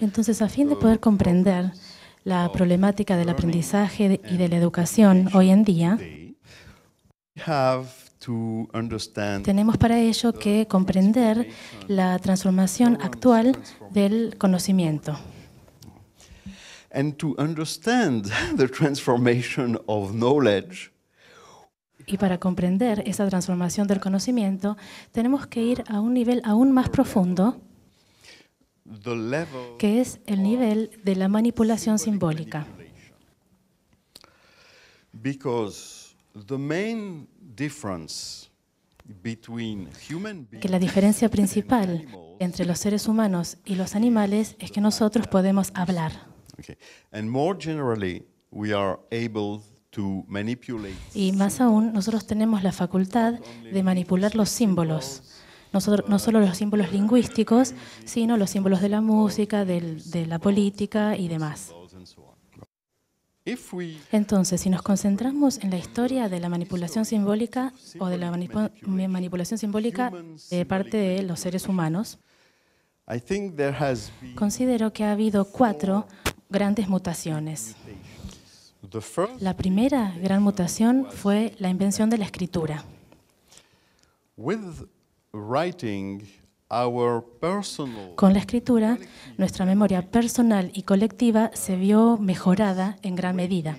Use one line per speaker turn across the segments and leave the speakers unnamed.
Entonces, a fin de poder comprender la problemática del aprendizaje y de la educación hoy en día, tenemos para ello que comprender la transformación actual del conocimiento.
And to understand the transformation of knowledge,
y para comprender esa transformación del conocimiento, tenemos que ir a un nivel aún más profundo, que es el nivel de la manipulación simbólica. Que la diferencia principal entre los seres humanos y los animales es que nosotros podemos hablar. Y más aún, nosotros tenemos la facultad de manipular los símbolos. no solo los símbolos lingüísticos, sino los símbolos de la música, de la política y demás. Entonces, si nos concentramos en la historia de la manipulación simbólica o de la manipulación simbólica de parte de los seres humanos, considero que ha habido cuatro grandes mutaciones. La primera gran mutación fue la invención de la escritura. Con la escritura, nuestra memoria personal y colectiva se vio mejorada en gran medida.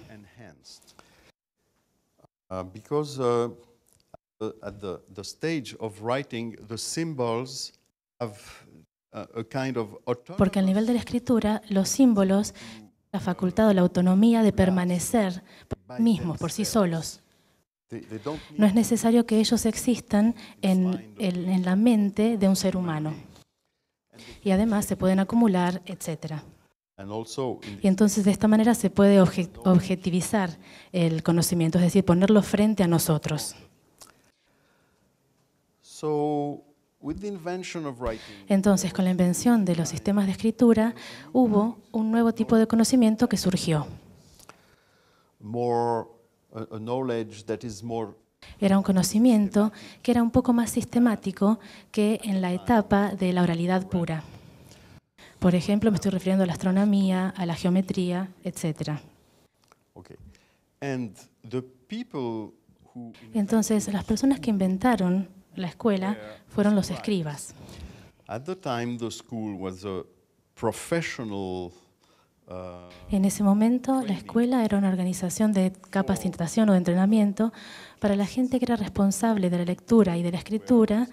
Porque al nivel de la escritura, los símbolos la facultad o la autonomía de permanecer mismos, por sí solos. No es necesario que ellos existan en, la mente de un ser humano. Y además se pueden acumular, etc. Y entonces de esta manera se puede objetivizar el conocimiento, es decir, ponerlo frente a nosotros. Entonces, con la invención de los sistemas de escritura, hubo un nuevo tipo de conocimiento que surgió. Era un conocimiento que era un poco más sistemático que en la etapa de la oralidad pura. Por ejemplo, me estoy refiriendo a la astronomía, a la geometría, etc. Entonces, las personas que inventaron la escuela fueron los escribas. Uh, en ese momento, la escuela era una organización de capacitación o de entrenamiento para la gente que era responsable de la lectura y de la escritura,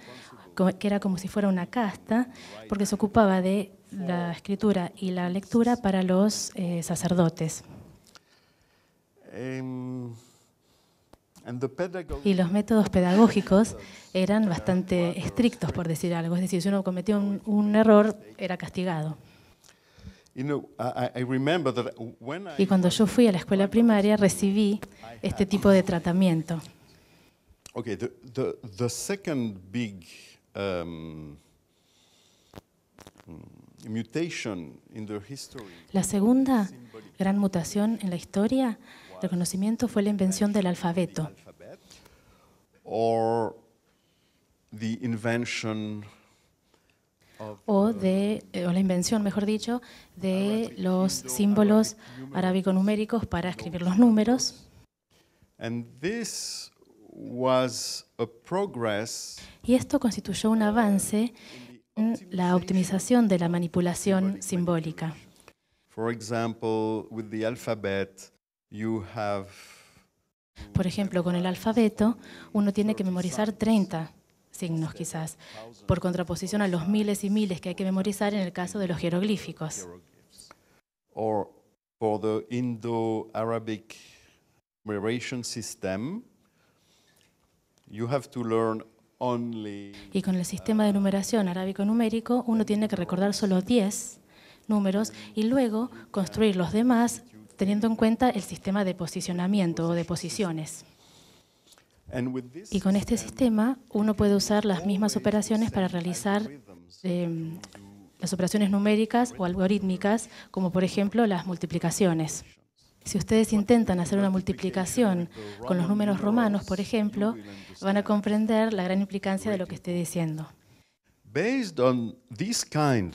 que era como si fuera una casta, porque se ocupaba de la escritura y la lectura para los eh, sacerdotes.
Em, y los métodos pedagógicos eran bastante
estrictos, por decir algo. Es decir, si uno cometía un, error, era castigado. Y cuando yo fui a la escuela primaria, recibí este tipo de tratamiento. La segunda gran mutación en la historia el conocimiento fue la invención del alfabeto.
o,
de, eh, la invención, mejor dicho, de los símbolos arábico-numéricos para escribir los números. y esto constituyó un avance en la optimización de la manipulación simbólica.
the alphabet,
por ejemplo, con el alfabeto uno tiene que memorizar 30 signos quizás, por contraposición a los miles y miles que hay que memorizar en el caso de los jeroglíficos. Y con el sistema de numeración arábico-numérico uno tiene que recordar solo 10 números y luego construir los demás teniendo en cuenta el sistema de posicionamiento o de posiciones. Y con este sistema uno puede usar las mismas operaciones para realizar eh, las operaciones numéricas o algorítmicas, como por ejemplo las multiplicaciones. Si ustedes intentan hacer una multiplicación con los números romanos, por ejemplo, van a comprender la gran implicancia de lo que estoy diciendo.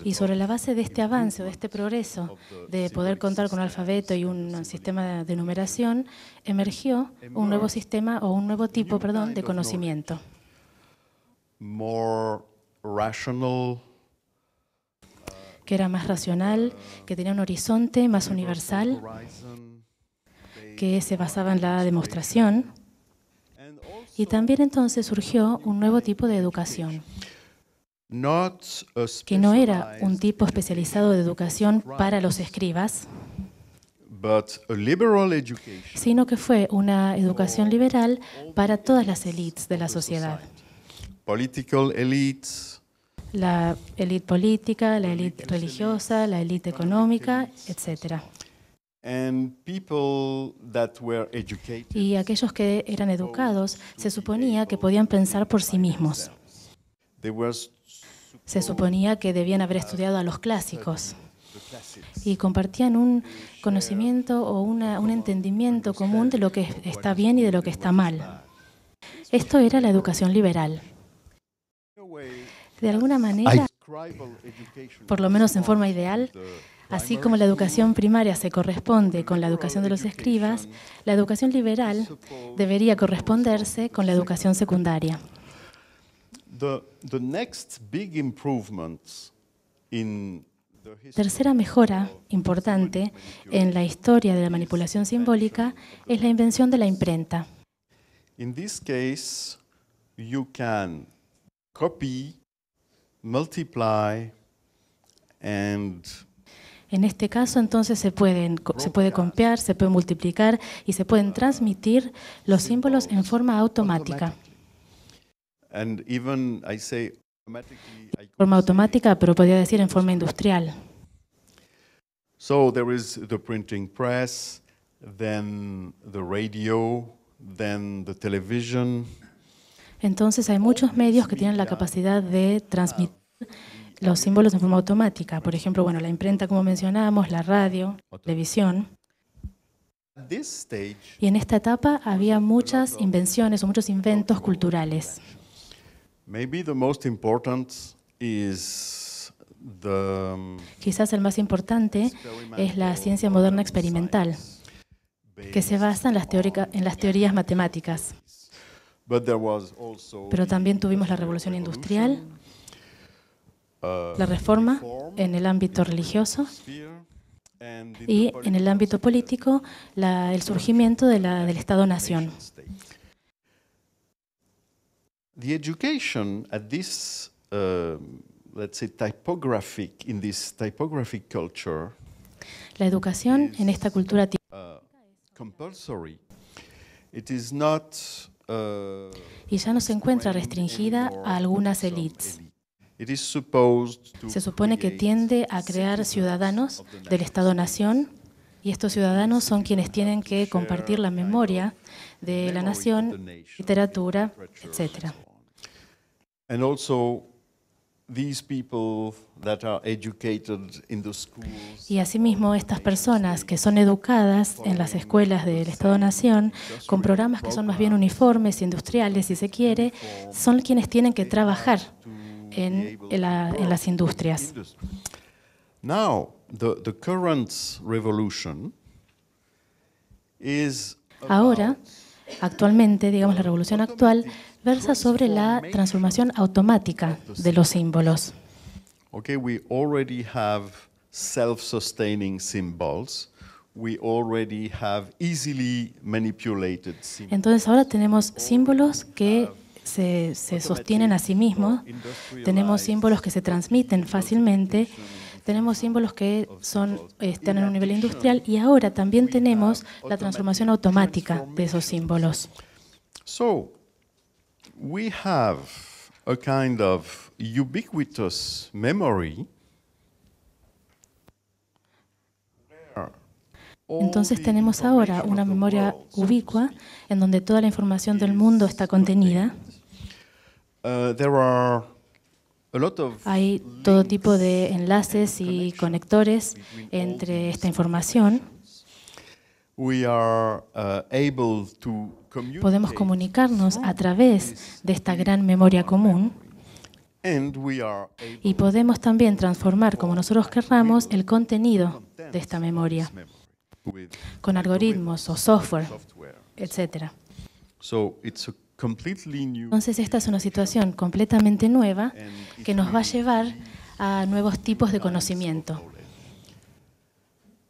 Y sobre la base de este avance de este progreso de poder contar con un alfabeto y un sistema de numeración, emergió un nuevo sistema o un nuevo tipo, perdón, de conocimiento. Que era más racional, que tenía un horizonte más universal, que se basaba en la demostración. Y también entonces surgió un nuevo tipo de educación que no era un tipo especializado de educación para los escribas, sino que fue una educación liberal para todas las élites de la sociedad. La élite política, la élite religiosa, la élite económica, etc. Y aquellos que eran educados se suponía que podían pensar por sí mismos. Se suponía que debían haber estudiado a los clásicos y compartían un conocimiento o un entendimiento común de lo que está bien y de lo que está mal. Esto era la educación liberal. De alguna manera,
por lo menos en forma ideal,
así como la educación primaria se corresponde con la educación de los escribas, la educación liberal debería corresponderse con la educación secundaria.
The, Tercera
mejora importante en la historia de la manipulación simbólica es la invención de la imprenta. en este caso, entonces, se, se puede copiar, se puede multiplicar y se pueden uh, transmitir los símbolos en forma automática
en
forma automática, pero podría decir en forma industrial.
So there is the printing press, then the radio, then the television.
Entonces hay muchos medios que tienen la capacidad de ah, transmitir los símbolos en forma automática. Por ejemplo, bueno, la imprenta, como mencionábamos, la radio, la televisión. Y en esta etapa había muchas invenciones o muchos inventos culturales. Um, Quizás el más importante es la ciencia moderna experimental, que se basa en las, teorías matemáticas.
Pero
también tuvimos la revolución industrial,
la reforma
uh, en el ámbito religioso
y en el
ámbito político el surgimiento del Estado-Nación la educación en esta cultura uh,
compulsory. Uh,
y ya no se encuentra restringida a algunas élites. Se supone que tiende a crear ciudadanos del Estado-Nación y estos ciudadanos son quienes tienen que compartir la memoria de la nación, literatura, etc
also
y asimismo estas personas que son educadas en las escuelas del Estado-Nación con programas que son más bien uniformes, industriales si se quiere, son quienes tienen que trabajar en, las industrias. Ahora, actualmente, digamos la revolución actual, versa sobre la transformación automática de los símbolos. Entonces ahora tenemos símbolos que uh, se, se sostienen a sí mismos, tenemos símbolos que se transmiten fácilmente, tenemos símbolos que son, están en un nivel industrial y ahora también tenemos la transformación automática de esos símbolos. Entonces tenemos ahora una memoria ubicua en donde toda la información del mundo está contenida. Uh, Hay todo tipo de enlaces y conectores entre esta información podemos comunicarnos a través de esta gran memoria común y podemos también transformar como nosotros querramos el contenido de esta memoria con algoritmos o software, etc. Entonces esta es una situación completamente nueva que nos va a llevar a nuevos tipos de conocimiento.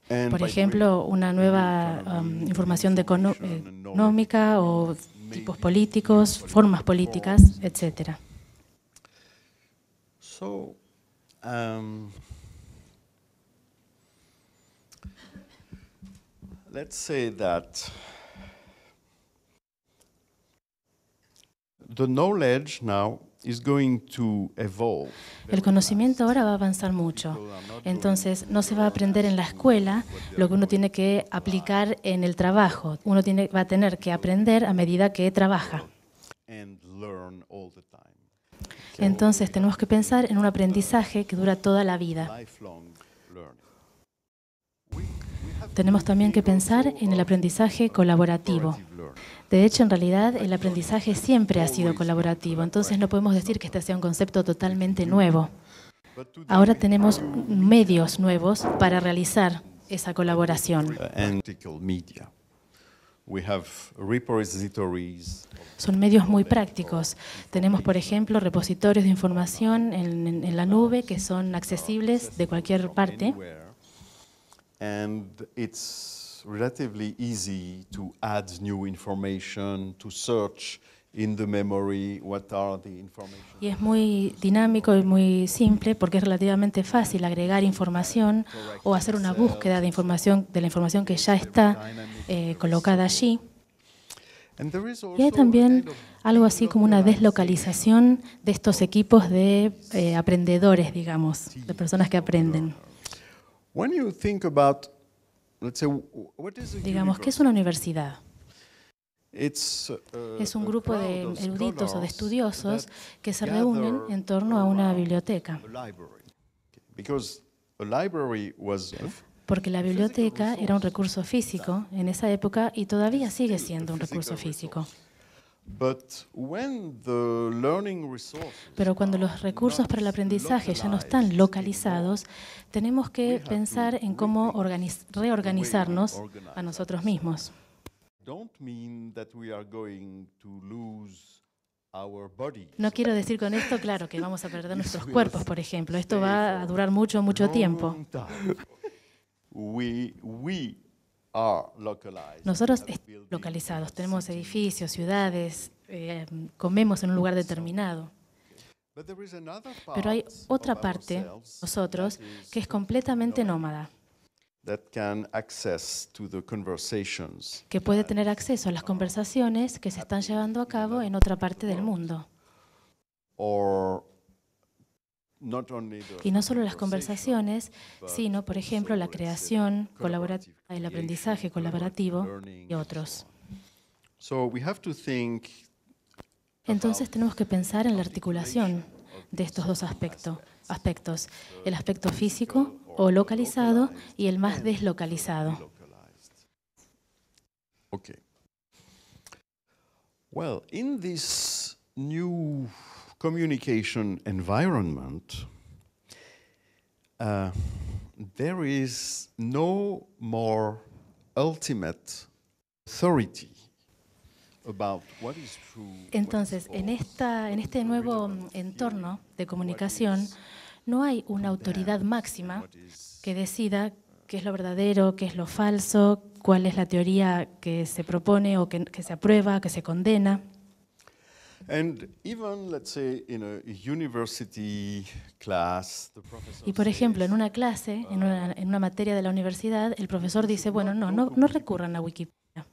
Por ejemplo, una nueva um, información de eh, económica o tipos políticos, formas políticas, etcétera.
So, um, let's say that the knowledge now
el conocimiento ahora va a avanzar mucho. Entonces, no se va a aprender en la escuela lo que uno tiene que aplicar en el trabajo. Uno va a tener que aprender a medida que trabaja. Entonces, tenemos que pensar en un aprendizaje que dura toda la vida. Tenemos también que pensar en el aprendizaje colaborativo. De hecho, en realidad, el aprendizaje siempre ha sido colaborativo, entonces no podemos decir que este sea un concepto totalmente nuevo. Ahora tenemos medios nuevos para realizar esa colaboración. Son medios muy prácticos. Tenemos, por ejemplo, repositorios de información en, la nube que son accesibles de cualquier parte
to information, to search in the memory
Y es muy dinámico y muy simple porque es relativamente fácil agregar información o hacer una búsqueda de información de la información que ya está eh, colocada allí. Y hay también algo así como una deslocalización de estos equipos de eh, aprendedores, digamos, de personas que aprenden.
When you think about Digamos, ¿qué es una
universidad?
Uh, uh, es un grupo de eruditos o de
estudiosos que se reúnen en torno a una biblioteca. Porque la biblioteca era un recurso físico en esa época y todavía sigue siendo un recurso físico. Pero cuando los recursos para el aprendizaje ya no están localizados, tenemos que pensar en cómo reorganizarnos a nosotros mismos. No quiero decir con esto, claro, que vamos a perder nuestros cuerpos, por ejemplo. Esto va a durar mucho, mucho tiempo. Nosotros localizados, tenemos edificios, ciudades, eh, comemos en un lugar determinado.
Pero hay otra parte,
nosotros, que es completamente nómada, que puede tener acceso a las conversaciones que se están llevando a cabo en otra parte del mundo.
Y no solo las conversaciones, sino, por ejemplo, la creación
colaborativa, el aprendizaje colaborativo y otros. Entonces tenemos que pensar en la articulación de estos dos aspectos, aspectos, el aspecto físico o localizado y el más deslocalizado.
in this communication environment, no Entonces,
en, esta, en este nuevo entorno de comunicación, no hay una autoridad máxima que decida qué es lo verdadero, qué es lo falso, cuál es la teoría que se propone o que se aprueba, que se condena.
Y por ejemplo,
en una clase, uh, en una, materia de la universidad, el profesor dice, bueno, no, no, no recurran a Wikipedia.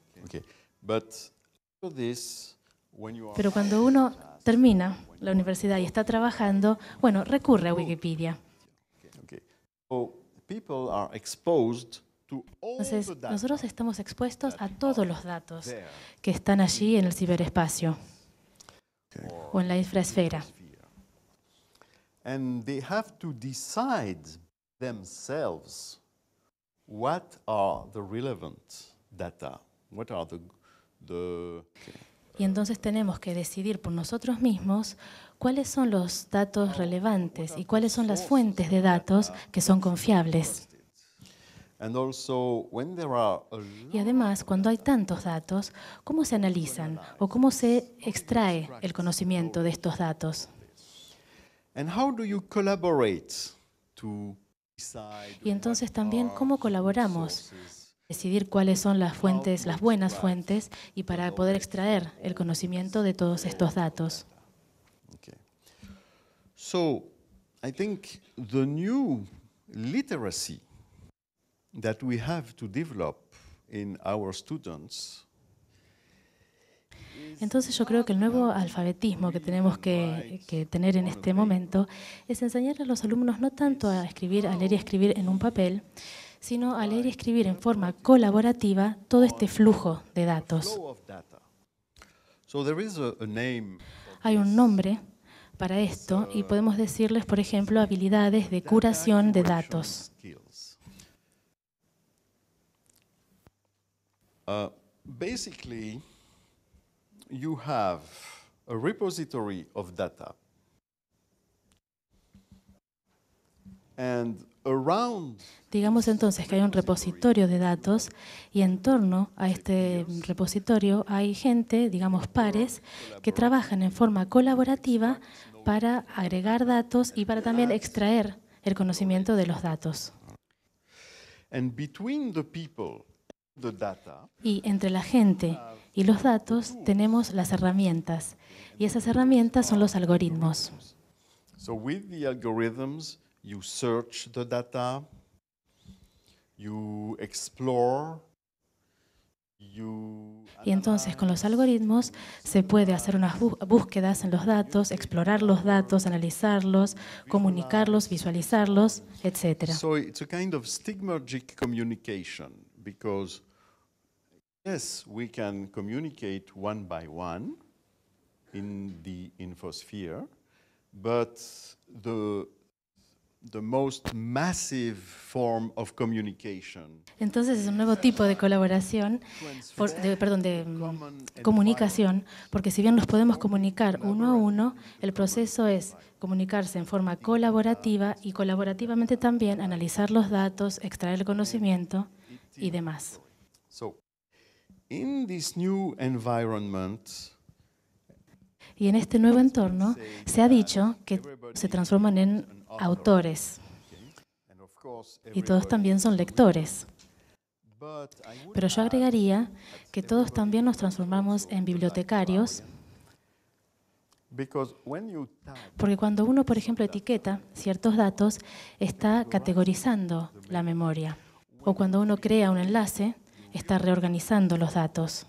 Pero cuando uno termina la universidad y está trabajando, bueno, recurre a Wikipedia. Entonces, nosotros estamos expuestos a todos los datos que están allí en el ciberespacio o en la infraesfera. y entonces tenemos que decidir por nosotros mismos cuáles son los datos relevantes y cuáles son las fuentes de datos que son confiables. Y además, cuando hay tantos datos, ¿cómo se analizan o cómo se extrae el conocimiento de estos datos? Y entonces también, ¿cómo colaboramos? Decidir cuáles son las fuentes, las buenas fuentes, y para poder extraer el conocimiento de todos estos datos.
So, I think the new literacy
entonces yo creo que el nuevo alfabetismo que tenemos que, tener en este momento es enseñar a los alumnos no tanto a escribir, a leer y escribir en un papel, sino a leer y escribir en forma colaborativa todo este flujo de datos. Hay un nombre para esto y uh, podemos decirles, por ejemplo, habilidades de curación de datos.
Uh, basically, you have a repository of data. And
Digamos entonces que hay un repositorio de datos y en torno a este repositorio hay gente, digamos pares, que trabajan en forma colaborativa para agregar datos y para también extraer el conocimiento de los datos.
between the people
y entre la gente y los datos tenemos las herramientas. Y esas herramientas son los algoritmos.
data, explore,
y entonces con los algoritmos se puede hacer unas búsquedas en los datos, explorar los datos, analizarlos, comunicarlos, visualizarlos, etc. So
it's a kind of communication because yes, we can communicate one by one in the infosphere, but the the most massive form communication.
Entonces es un nuevo tipo de colaboración, perdón, de mm, comunicación, porque si bien nos podemos comunicar uno a uno, el proceso es comunicarse en forma colaborativa y colaborativamente también analizar los datos, extraer el conocimiento y demás. y en este nuevo entorno se ha dicho que se transforman en autores y todos también son lectores. Pero yo agregaría que todos también nos transformamos en bibliotecarios porque cuando uno, por ejemplo, etiqueta ciertos datos, está categorizando la memoria o cuando uno crea un enlace, está reorganizando los datos.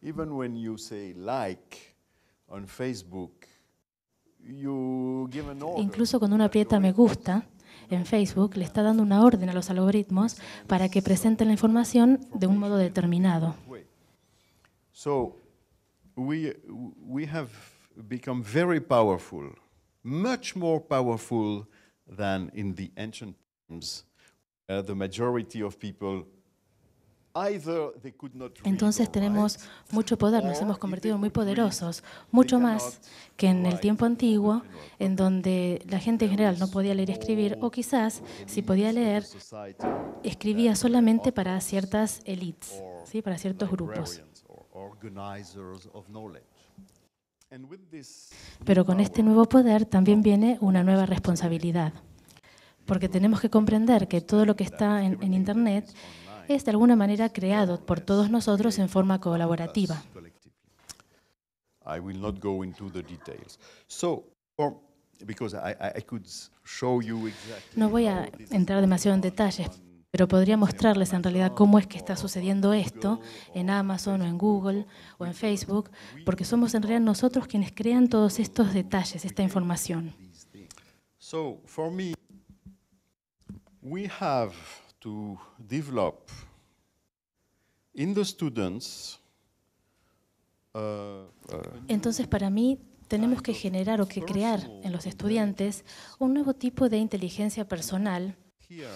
Incluso
cuando uno aprieta me gusta en Facebook, le está dando una orden a los algoritmos para que presenten la información de un modo determinado.
So we we have become very powerful, much entonces
tenemos mucho poder, nos hemos convertido en muy poderosos, mucho más que en el tiempo antiguo, en donde la gente en general no podía leer y escribir, o quizás, si podía leer, escribía solamente para ciertas elites, para ciertos grupos. Pero con este nuevo poder también viene una nueva responsabilidad porque tenemos que comprender que todo lo que está en, Internet es de alguna manera creado por todos nosotros en forma colaborativa. no voy a entrar demasiado en detalles, pero podría mostrarles en realidad cómo es que está sucediendo esto en Amazon o en Google o en Facebook, porque somos en realidad nosotros quienes crean todos estos detalles, esta información
students uh,
entonces, para mí, tenemos que generar o que crear en los estudiantes un nuevo tipo de inteligencia personal.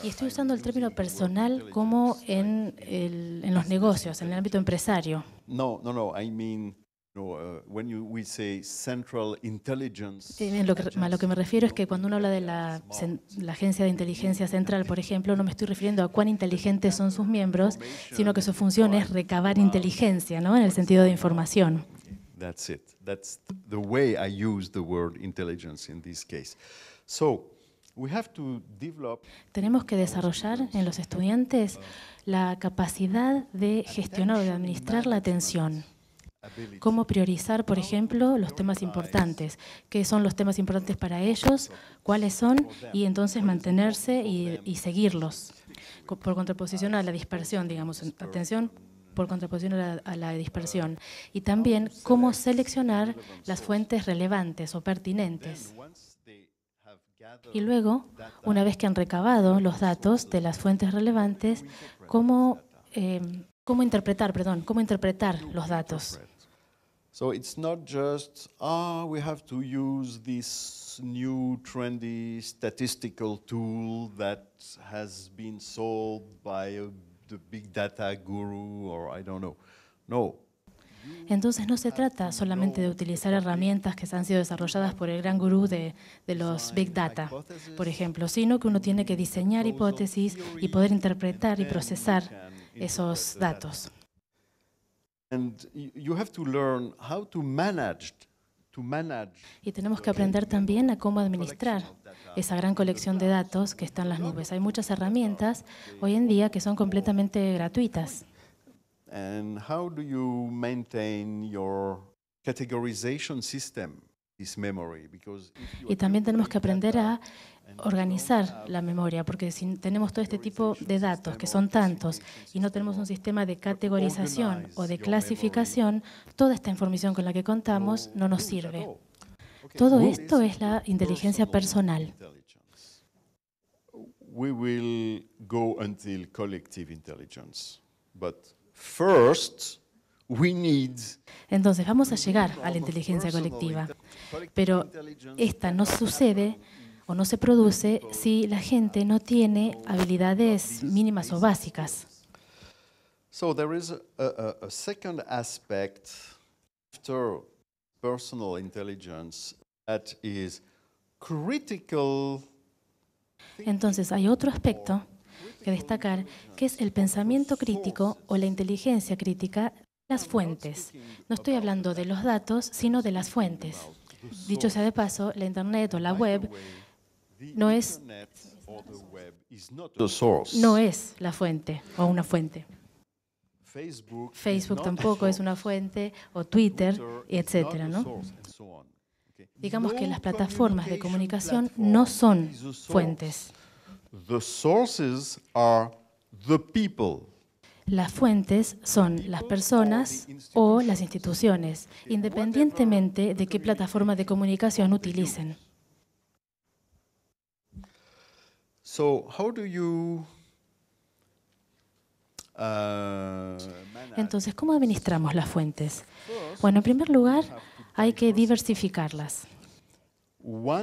Y estoy usando el término personal como en, el, en los negocios, en el ámbito empresario.
No, no, no, I mean lo
que, lo que me refiero es que cuando uno habla de la, agencia de inteligencia central, por ejemplo, no me estoy refiriendo a cuán inteligentes son sus miembros, sino que su función es recabar inteligencia, ¿no? En el sentido de información. Tenemos que desarrollar en los estudiantes uh, la capacidad de gestionar o de administrar la atención cómo priorizar, por ejemplo, los temas importantes, qué son los temas importantes para ellos, cuáles son, y entonces mantenerse y, seguirlos, por contraposición a la dispersión, digamos, atención por contraposición a la, dispersión, y también cómo seleccionar las fuentes relevantes o pertinentes. Y luego, una vez que han recabado los datos de las fuentes relevantes, cómo eh, interpretar, perdón, cómo interpretar los datos.
Entonces no
se trata solamente de utilizar herramientas que han sido desarrolladas por el gran gurú de, los Big Data, por ejemplo, sino que uno tiene que diseñar hipótesis y poder interpretar y procesar esos datos y tenemos que aprender también a cómo administrar esa gran colección de datos que está en las nubes. Hay muchas herramientas hoy en día que son completamente gratuitas.
And how do you maintain your categorization
y también tenemos que aprender a organizar la memoria, porque si tenemos todo este tipo de datos, que son tantos, y no tenemos un sistema de categorización o de clasificación, toda esta información con la que contamos no nos sirve.
Todo esto
es la inteligencia personal.
first
entonces vamos a llegar a la inteligencia colectiva, pero esta no sucede o no se produce si la gente no tiene habilidades mínimas o básicas. Entonces hay otro aspecto que destacar, que es el pensamiento crítico o la inteligencia crítica las fuentes. No estoy hablando de los datos, sino de las fuentes. Dicho sea de paso, la Internet o la web no es, no es la fuente o una fuente.
Facebook tampoco es
una fuente, o Twitter, etc. ¿no?
Digamos que las plataformas de
comunicación no son fuentes.
people.
Las fuentes son las personas o las instituciones, independientemente de qué plataforma de comunicación utilicen.
Uh, Entonces,
¿cómo administramos las fuentes? Bueno, en primer lugar, hay que diversificarlas. Una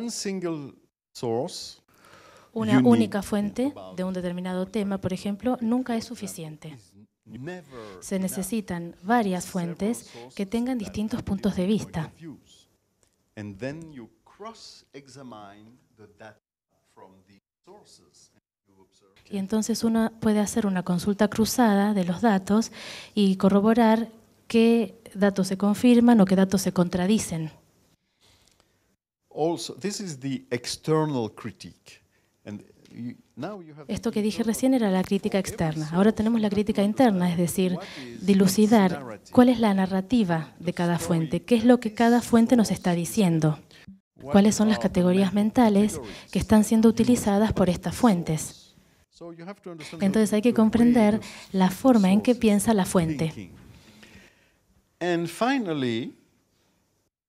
única fuente de un determinado tema, por ejemplo, nunca es suficiente. Se necesitan varias fuentes que tengan distintos puntos de vista. Y entonces uno puede hacer una consulta cruzada de los datos y corroborar qué datos se confirman o qué datos se contradicen.
external
esto que dije recién era la crítica externa. Ahora tenemos la crítica interna, es decir, dilucidar cuál es la narrativa de cada fuente, qué es lo que cada fuente nos está diciendo, cuáles son las categorías mentales que están siendo utilizadas por estas fuentes. Entonces hay que comprender la forma en que piensa la fuente.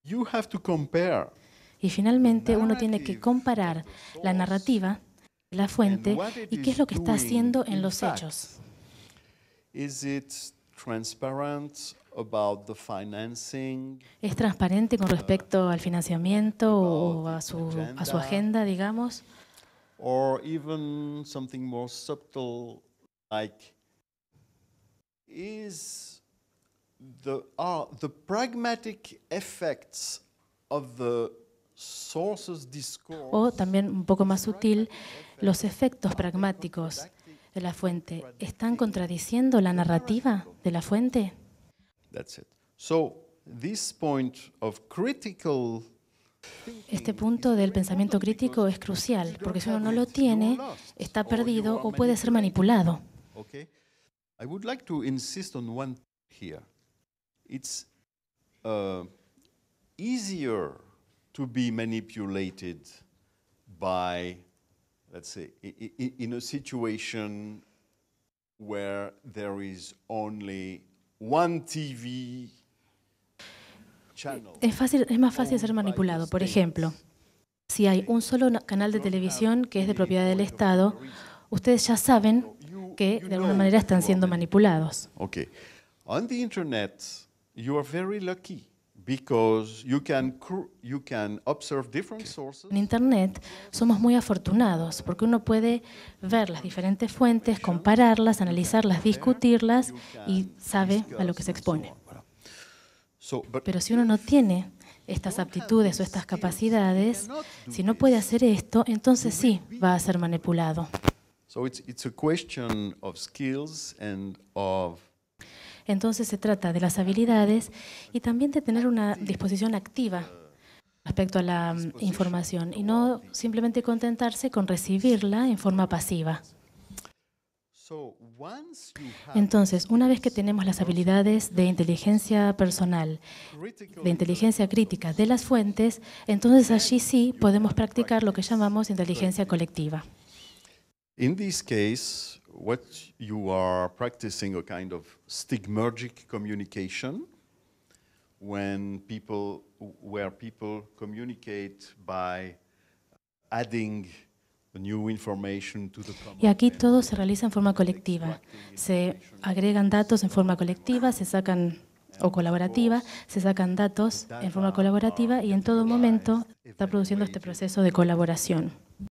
Y y finalmente uno tiene que comparar la narrativa, la fuente y qué es lo que está haciendo en los hechos. ¿Es transparente con uh, respecto al financiamiento o a su, agenda, digamos?
Or even something more subtle, like, is the, are pragmatic effects
o también un poco más sutil, los efectos pragmáticos de la fuente. ¿Están contradiciendo la narrativa de la fuente? Este punto del pensamiento crítico es crucial, porque si uno no lo tiene, está perdido o puede ser manipulado.
easier to be manipulated by, let's say, in a situation where there is only one TV channel.
Es, fácil, es más fácil ser manipulado. Por ejemplo, si hay un solo canal de televisión que es de propiedad del Estado, ustedes ya saben que de alguna manera están siendo manipulados.
Okay. On the internet, you are very lucky. Because you
En Internet somos muy afortunados porque uno puede ver las diferentes fuentes, compararlas, analizarlas, discutirlas y sabe a lo que se expone. Pero si uno no tiene estas aptitudes o estas capacidades, si no puede hacer esto, entonces sí va a ser manipulado.
So it's, it's a of skills
entonces se trata de las habilidades y también de tener una disposición activa respecto a la mm, información y no simplemente contentarse con recibirla en forma pasiva. Entonces, una vez que tenemos las habilidades de inteligencia personal, de inteligencia crítica de las fuentes, entonces allí sí podemos practicar lo que llamamos inteligencia colectiva
communication
Y aquí todo se realiza en forma colectiva. Se agregan datos en forma colectiva, se sacan o colaborativa, se sacan datos en forma colaborativa y en todo momento está produciendo este proceso de colaboración.